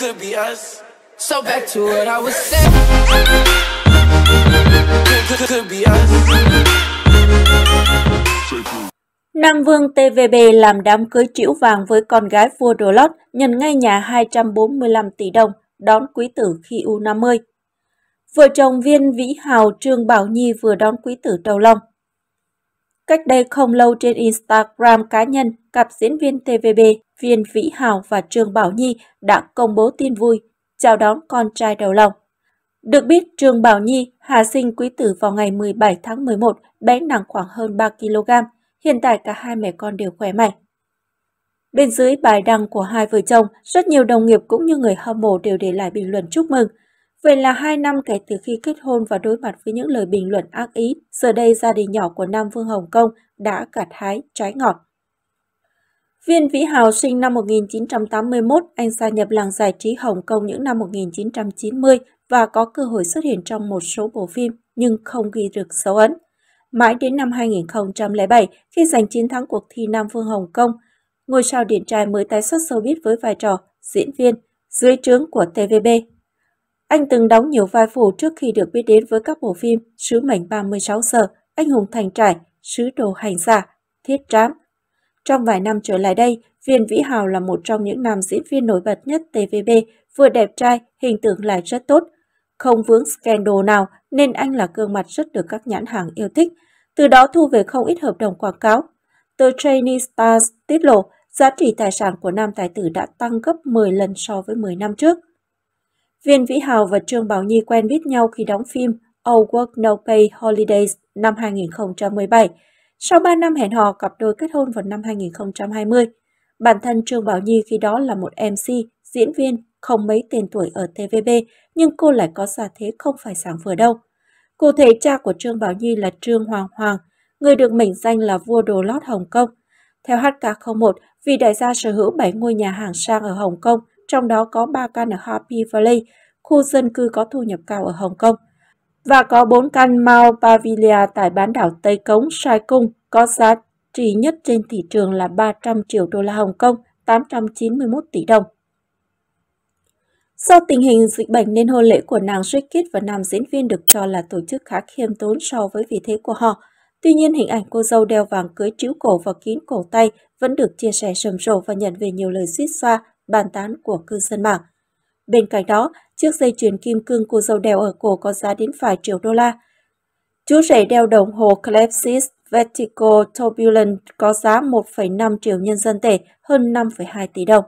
could be us. So back to what I was saying. Could, could, be us. Nam Vương TVB làm đám cưới chĩu vàng với con gái vua Đô Lót, nhận ngay nhà 245 tỷ đồng, đón quý tử khi U50. Vợ chồng viên Vĩ Hào Trương Bảo Nhi vừa đón quý tử đầu lòng. Cách đây không lâu trên Instagram cá nhân, cặp diễn viên TVB Viên Vĩ Hào và Trương Bảo Nhi đã công bố tin vui, chào đón con trai đầu lòng. Được biết, Trương Bảo Nhi hạ sinh quý tử vào ngày 17 tháng 11, bé nặng khoảng hơn 3 kg. Hiện tại cả hai mẹ con đều khỏe mạnh. Bên dưới bài đăng của hai vợ chồng, rất nhiều đồng nghiệp cũng như người hâm mộ đều để lại bình luận chúc mừng. Vậy là hai năm kể từ khi kết hôn và đối mặt với những lời bình luận ác ý, giờ đây gia đình nhỏ của Nam Vương Hồng Kông đã cả thái trái ngọt. Viên Vĩ Hào sinh năm 1981, anh gia nhập làng giải trí Hồng Kông những năm 1990 và có cơ hội xuất hiện trong một số bộ phim nhưng không ghi được dấu ấn. Mãi đến năm 2007, khi giành chiến thắng cuộc thi Nam Vương Hồng Kông, ngôi sao điện trai mới tái xuất showbiz với vai trò diễn viên dưới trướng của TVB. Anh từng đóng nhiều vai phụ trước khi được biết đến với các bộ phim Sứ mệnh 36 giờ, Anh hùng thành trải, Sứ đồ hành giả, Thiết trám, trong vài năm trở lại đây, Viên Vĩ Hào là một trong những nam diễn viên nổi bật nhất TVB, vừa đẹp trai, hình tượng lại rất tốt. Không vướng scandal nào nên anh là gương mặt rất được các nhãn hàng yêu thích, từ đó thu về không ít hợp đồng quảng cáo. Tờ Chinese Stars tiết lộ giá trị tài sản của nam tài tử đã tăng gấp 10 lần so với 10 năm trước. Viên Vĩ Hào và Trương Bảo Nhi quen biết nhau khi đóng phim All Work No Pay Holidays năm 2017, sau 3 năm hẹn hò, cặp đôi kết hôn vào năm 2020. Bản thân Trương Bảo Nhi khi đó là một MC, diễn viên, không mấy tên tuổi ở TVB, nhưng cô lại có gia thế không phải sáng vừa đâu. Cụ thể cha của Trương Bảo Nhi là Trương Hoàng Hoàng, người được mệnh danh là vua đồ lót Hồng Kông. Theo HK01, vị đại gia sở hữu 7 ngôi nhà hàng sang ở Hồng Kông, trong đó có 3 căn ở Happy Valley, khu dân cư có thu nhập cao ở Hồng Kông và có 4 căn Mao Pavilia tại bán đảo Tây Cống, Sai Cung có giá trị nhất trên thị trường là 300 triệu đô la Hồng Kông, 891 tỷ đồng. Do tình hình dịch bệnh nên hôn lễ của nàng Jackie và nam diễn viên được cho là tổ chức khá khiêm tốn so với vị thế của họ. Tuy nhiên, hình ảnh cô dâu đeo vàng cưới trĩu cổ và kín cổ tay vẫn được chia sẻ sầm rộ và nhận về nhiều lời suýt xoa, bàn tán của cư dân mạng. Bên cạnh đó, chiếc dây chuyền kim cương cô dâu đeo ở cổ có giá đến vài triệu đô la. Chú rể đeo đồng hồ Clepsis Vertical Turbulent có giá 1,5 triệu nhân dân tệ, hơn 5,2 tỷ đồng.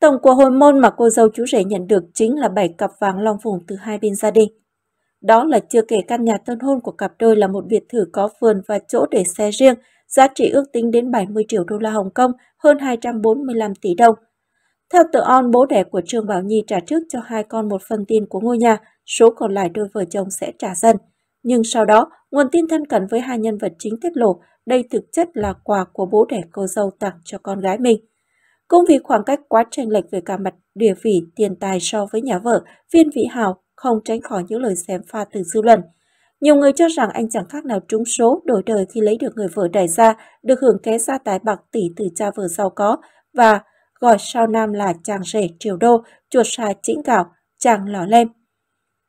Tổng của hồi môn mà cô dâu chú rể nhận được chính là 7 cặp vàng long phùng từ hai bên gia đình. Đó là chưa kể căn nhà tân hôn của cặp đôi là một biệt thự có vườn và chỗ để xe riêng, giá trị ước tính đến 70 triệu đô la Hồng Kông, hơn 245 tỷ đồng. Theo tự On, bố đẻ của Trương Bảo Nhi trả trước cho hai con một phần tiền của ngôi nhà, số còn lại đôi vợ chồng sẽ trả dần. Nhưng sau đó, nguồn tin thân cận với hai nhân vật chính tiết lộ đây thực chất là quà của bố đẻ cô dâu tặng cho con gái mình. Cũng vì khoảng cách quá tranh lệch về cả mặt địa vị, tiền tài so với nhà vợ, viên vị hào không tránh khỏi những lời xém pha từ dư luận. Nhiều người cho rằng anh chẳng khác nào trúng số đổi đời khi lấy được người vợ đại gia, được hưởng kế gia tài bạc tỷ từ cha vợ giàu có và gọi sau Nam là chàng rể triều đô, chuột sai chỉnh gạo, chàng lò lem.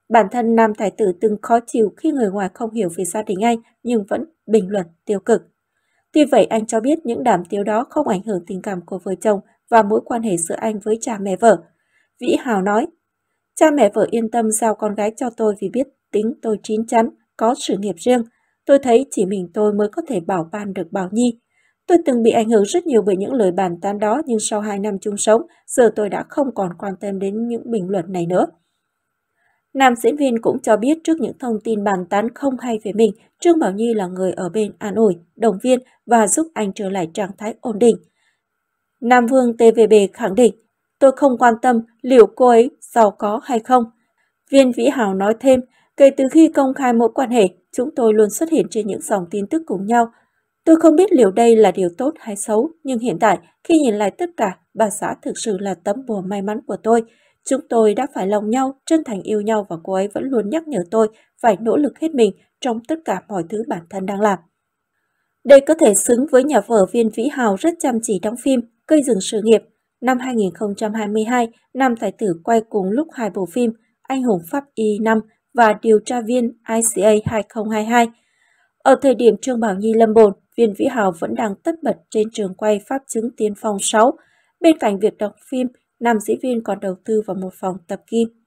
Bản thân Nam Thái Tử từng khó chịu khi người ngoài không hiểu về gia đình anh nhưng vẫn bình luận tiêu cực. Tuy vậy anh cho biết những đàm tiếu đó không ảnh hưởng tình cảm của vợ chồng và mối quan hệ giữa anh với cha mẹ vợ. Vĩ Hào nói, cha mẹ vợ yên tâm giao con gái cho tôi vì biết tính tôi chín chắn, có sự nghiệp riêng. Tôi thấy chỉ mình tôi mới có thể bảo ban được Bảo Nhi. Tôi từng bị ảnh hưởng rất nhiều bởi những lời bàn tán đó nhưng sau 2 năm chung sống, giờ tôi đã không còn quan tâm đến những bình luận này nữa. Nam diễn viên cũng cho biết trước những thông tin bàn tán không hay về mình, Trương Bảo Nhi là người ở bên an ủi, động viên và giúp anh trở lại trạng thái ổn định. Nam Vương TVB khẳng định, tôi không quan tâm liệu cô ấy giàu có hay không. Viên Vĩ Hào nói thêm, kể từ khi công khai mối quan hệ, chúng tôi luôn xuất hiện trên những dòng tin tức cùng nhau Tôi không biết liệu đây là điều tốt hay xấu, nhưng hiện tại, khi nhìn lại tất cả, bà xã thực sự là tấm bùa may mắn của tôi. Chúng tôi đã phải lòng nhau, chân thành yêu nhau và cô ấy vẫn luôn nhắc nhở tôi phải nỗ lực hết mình trong tất cả mọi thứ bản thân đang làm. Đây có thể xứng với nhà vở viên Vĩ Hào rất chăm chỉ đóng phim, cây rừng sự nghiệp. Năm 2022, Nam Tài Tử quay cùng lúc hai bộ phim Anh hùng Pháp Y 5 và Điều tra viên ICA 2022 ở thời điểm Trương Bảo Nhi lâm bồn, Viên Vĩ Hào vẫn đang tất bật trên trường quay Pháp chứng tiên phong 6. Bên cạnh việc đọc phim, nam diễn viên còn đầu tư vào một phòng tập kim